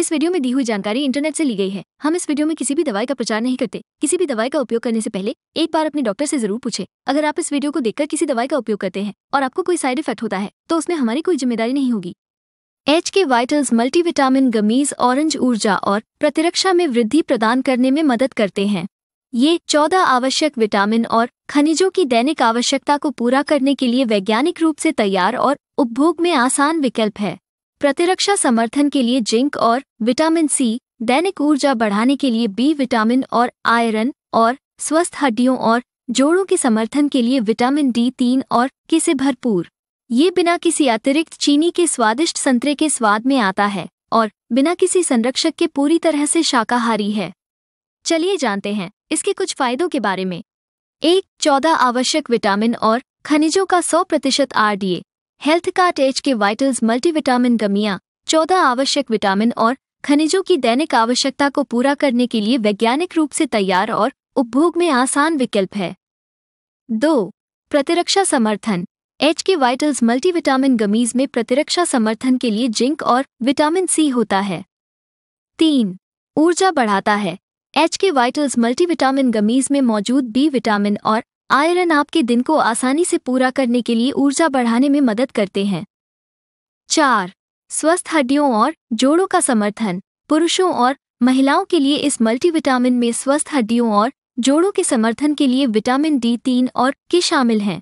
इस वीडियो में दी हुई जानकारी इंटरनेट से ली गई है हम इस वीडियो में किसी भी दवाई का प्रचार नहीं करते किसी भी दवाई का उपयोग करने से पहले एक बार अपने डॉक्टर से जरूर पूछे अगर आप इस वीडियो को देखकर किसी दवाई का उपयोग करते हैं और आपको कोई साइड इफेक्ट होता है तो उसमें हमारी कोई जिम्मेदारी नहीं होगी H K Vitals multivitamin gummies orange ऊर्जा और प्रतिरक्षा में वृद्धि प्रदान करने में मदद करते हैं ये चौदह आवश्यक विटामिन और खनिजों की दैनिक आवश्यकता को पूरा करने के लिए वैज्ञानिक रूप से तैयार और उपभोग में आसान विकल्प है प्रतिरक्षा समर्थन के लिए जिंक और विटामिन सी दैनिक ऊर्जा बढ़ाने के लिए बी विटामिन और आयरन और स्वस्थ हड्डियों और जोड़ों के समर्थन के लिए विटामिन डी तीन और के से भरपूर ये बिना किसी अतिरिक्त चीनी के स्वादिष्ट संतरे के स्वाद में आता है और बिना किसी संरक्षक के पूरी तरह से शाकाहारी है चलिए जानते हैं इसके कुछ फायदों के बारे में एक चौदह आवश्यक विटामिन और खनिजों का सौ प्रतिशत आर HealthKart H K Vitals multivitamin गमियाँ चौदह आवश्यक विटामिन और खनिजों की दैनिक आवश्यकता को पूरा करने के लिए वैज्ञानिक रूप से तैयार और उपभोग में आसान विकल्प है दो प्रतिरक्षा समर्थन H K Vitals multivitamin gummies में प्रतिरक्षा समर्थन के लिए जिंक और विटामिन सी होता है तीन ऊर्जा बढ़ाता है H K Vitals multivitamin gummies में मौजूद बी विटामिन और आयरन आपके दिन को आसानी से पूरा करने के लिए ऊर्जा बढ़ाने में मदद करते हैं चार स्वस्थ हड्डियों और जोड़ों का समर्थन पुरुषों और महिलाओं के लिए इस मल्टीविटामिन में स्वस्थ हड्डियों और जोड़ों के समर्थन के लिए विटामिन डी तीन और के शामिल हैं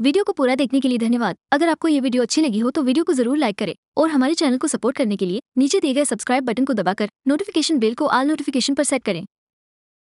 वीडियो को पूरा देखने के लिए धन्यवाद अगर आपको ये वीडियो अच्छी लगी हो तो वीडियो को जरूर लाइक करें और हमारे चैनल को सपोर्ट करने के लिए नीचे दिए गए सब्सक्राइब बटन को दबाकर नोटिफिकेशन बेल को आल नोटिफिकेशन पर सेट करें